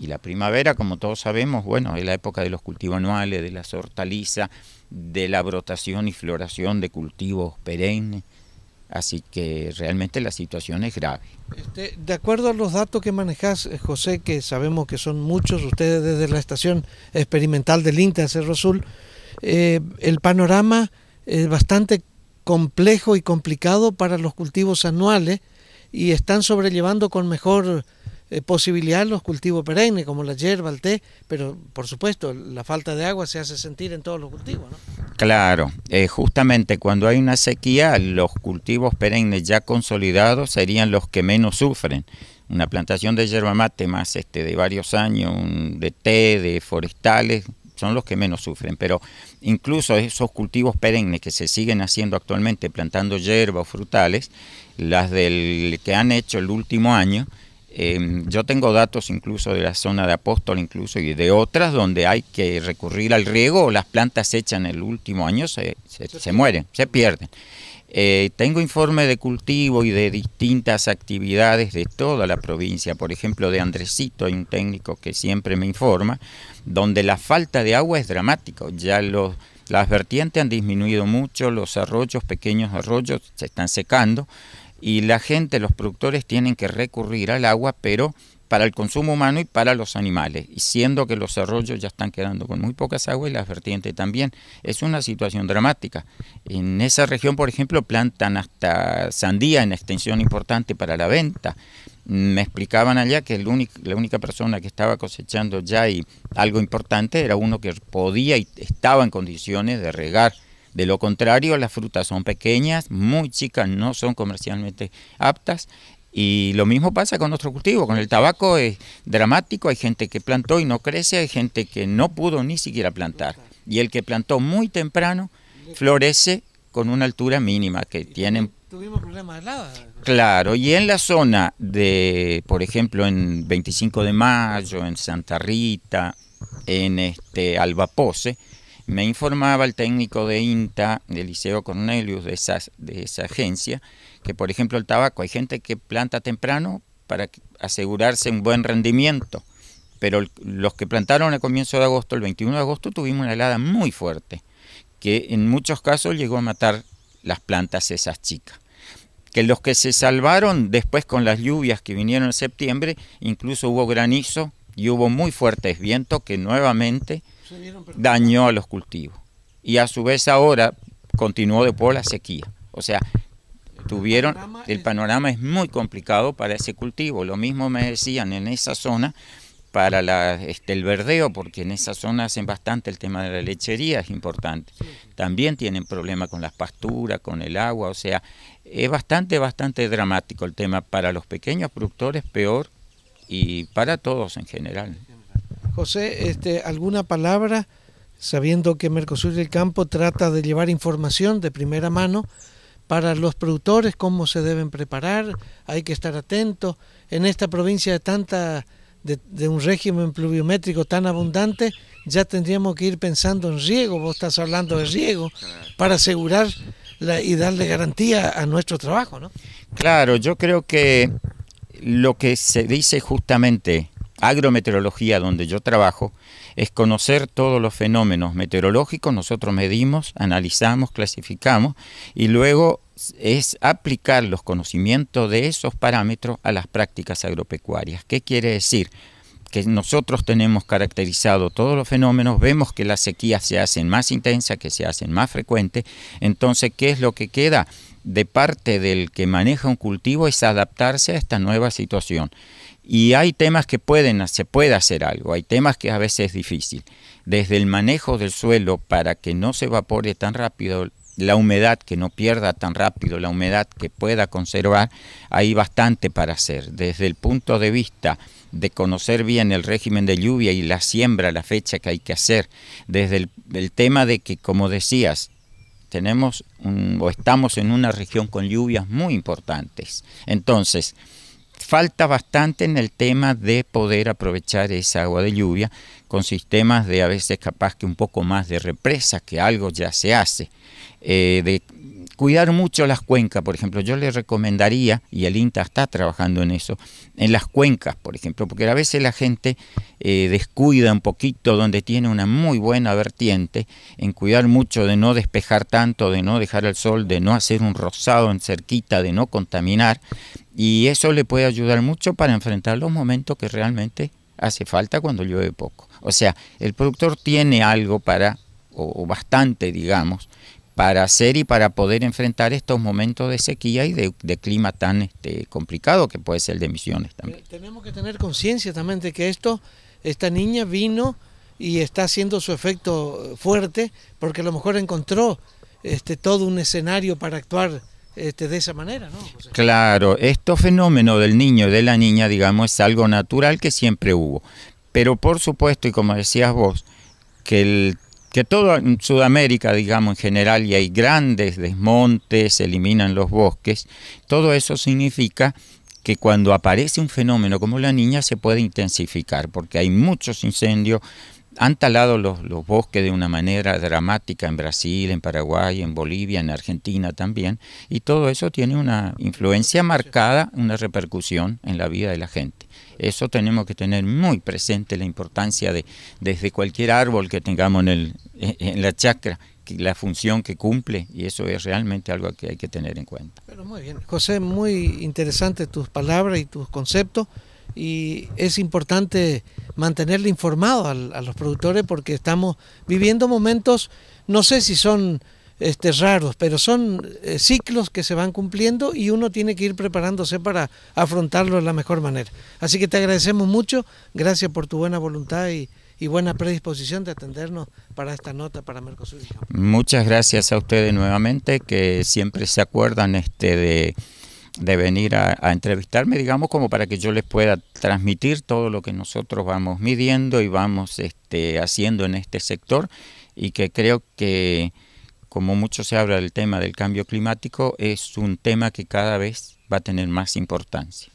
Y la primavera, como todos sabemos, bueno, es la época de los cultivos anuales, de las hortalizas, de la brotación y floración de cultivos perennes. Así que realmente la situación es grave. Este, de acuerdo a los datos que manejas, eh, José, que sabemos que son muchos, ustedes desde la estación experimental del INTA Cerro Azul, eh, el panorama es bastante complejo y complicado para los cultivos anuales y están sobrellevando con mejor eh, ...posibilidad los cultivos perennes como la hierba, el té, pero por supuesto la falta de agua se hace sentir en todos los cultivos. ¿no? Claro, eh, justamente cuando hay una sequía los cultivos perennes ya consolidados serían los que menos sufren. Una plantación de yerba mate más este, de varios años, de té, de forestales, son los que menos sufren, pero incluso esos cultivos perennes que se siguen haciendo actualmente, plantando hierbas o frutales, las del que han hecho el último año, Em, yo tengo datos incluso de la zona de Apóstol, incluso y de otras donde hay que recurrir al riego, las plantas hechas en el último año se, se, mueren, se pierden. Eh, tengo informe de cultivo y de distintas actividades de toda la provincia, por ejemplo de Andresito, hay un técnico que siempre me informa, donde la falta de agua es dramática. ya los, las vertientes han disminuido mucho, los arroyos, pequeños arroyos, se están secando, y la gente, los productores tienen que recurrir al agua, pero para el consumo humano y para los animales, y siendo que los arroyos ya están quedando con muy pocas aguas y las vertientes también. Es una situación dramática. En esa región, por ejemplo, plantan hasta sandía en extensión importante para la venta. Me explicaban allá que la única persona que estaba cosechando ya y algo importante era uno que podía y estaba en condiciones de regar de lo contrario, las frutas son pequeñas, muy chicas, no son comercialmente aptas. Y lo mismo pasa con nuestro cultivo, con el tabaco es dramático, hay gente que plantó y no crece, hay gente que no pudo ni siquiera plantar. Y el que plantó muy temprano florece con una altura mínima que tienen tuvimos problemas de lava. Claro, y en la zona de, por ejemplo, en 25 de Mayo, en Santa Rita, en este Albapose, me informaba el técnico de INTA, del Liceo Cornelius, de, de esa agencia, que por ejemplo el tabaco, hay gente que planta temprano para asegurarse un buen rendimiento, pero los que plantaron a comienzo de agosto, el 21 de agosto, tuvimos una helada muy fuerte, que en muchos casos llegó a matar las plantas esas chicas. Que los que se salvaron después con las lluvias que vinieron en septiembre, incluso hubo granizo y hubo muy fuertes vientos que nuevamente dañó a los cultivos. Y a su vez ahora continuó después la sequía. O sea, tuvieron, el panorama es muy complicado para ese cultivo. Lo mismo me decían en esa zona para la, este, el verdeo, porque en esa zona hacen bastante el tema de la lechería, es importante. También tienen problemas con las pasturas, con el agua, o sea, es bastante, bastante dramático el tema para los pequeños productores, peor, y para todos en general. José, este, ¿alguna palabra? Sabiendo que Mercosur del Campo trata de llevar información de primera mano para los productores, cómo se deben preparar, hay que estar atentos. En esta provincia de tanta de, un régimen pluviométrico tan abundante, ya tendríamos que ir pensando en riego, vos estás hablando de riego, para asegurar la, y darle garantía a nuestro trabajo, ¿no? Claro, yo creo que lo que se dice justamente agrometeorología donde yo trabajo es conocer todos los fenómenos meteorológicos, nosotros medimos, analizamos, clasificamos y luego es aplicar los conocimientos de esos parámetros a las prácticas agropecuarias. ¿Qué quiere decir? que nosotros tenemos caracterizado todos los fenómenos, vemos que las sequías se hacen más intensas, que se hacen más frecuentes, entonces, ¿qué es lo que queda? de parte del que maneja un cultivo es adaptarse a esta nueva situación. Y hay temas que pueden, se puede hacer algo, hay temas que a veces es difícil. Desde el manejo del suelo para que no se evapore tan rápido la humedad, que no pierda tan rápido la humedad, que pueda conservar, hay bastante para hacer. Desde el punto de vista de conocer bien el régimen de lluvia y la siembra, la fecha que hay que hacer, desde el, tema de que, como decías, tenemos o estamos en una región con lluvias muy importantes. Entonces, falta bastante en el tema de poder aprovechar esa agua de lluvia con sistemas de a veces capaz que un poco más de represa, que algo ya se hace, eh, de cuidar mucho las cuencas, por ejemplo, yo le recomendaría, y el INTA está trabajando en eso, en las cuencas, por ejemplo, porque a veces la gente eh, descuida un poquito donde tiene una muy buena vertiente, en cuidar mucho de no despejar tanto, de no dejar el sol, de no hacer un rosado en cerquita, de no contaminar, y eso le puede ayudar mucho para enfrentar los momentos que realmente hace falta cuando llueve poco. O sea, el productor tiene algo para, o bastante, digamos, para hacer y para poder enfrentar estos momentos de sequía y de, clima tan este, complicado que puede ser de Misiones también. Tenemos que tener conciencia también de que esto, esta niña vino y está haciendo su efecto fuerte porque a lo mejor encontró este, todo un escenario para actuar este, de esa manera, ¿no? Claro, este fenómeno del niño y de la niña, digamos, es algo natural que siempre hubo. Pero por supuesto, y como decías vos, que el que todo en Sudamérica, digamos en general, y hay grandes desmontes, se eliminan los bosques, todo eso significa que cuando aparece un fenómeno como la niña se puede intensificar, porque hay muchos incendios, han talado los, los, bosques de una manera dramática en Brasil, en Paraguay, en Bolivia, en Argentina también, y todo eso tiene una influencia marcada, una repercusión en la vida de la gente. Eso tenemos que tener muy presente la importancia de desde cualquier árbol que tengamos en, la chacra, la función que cumple y eso es realmente algo que hay que tener en cuenta. muy bien, José, muy interesante tus palabras y tus conceptos y es importante mantenerle informado a los productores porque estamos viviendo momentos, no sé si son este, raros, pero son eh, ciclos que se van cumpliendo y uno tiene que ir preparándose para afrontarlo de la mejor manera. Así que te agradecemos mucho, gracias por tu buena voluntad y, buena predisposición de atendernos para esta nota para Mercosur. Muchas gracias a ustedes nuevamente, que siempre se acuerdan este de, venir a, a, entrevistarme, digamos, como para que yo les pueda transmitir todo lo que nosotros vamos midiendo y vamos este, haciendo en este sector y que creo que como mucho se habla del tema del cambio climático, es un tema que cada vez va a tener más importancia.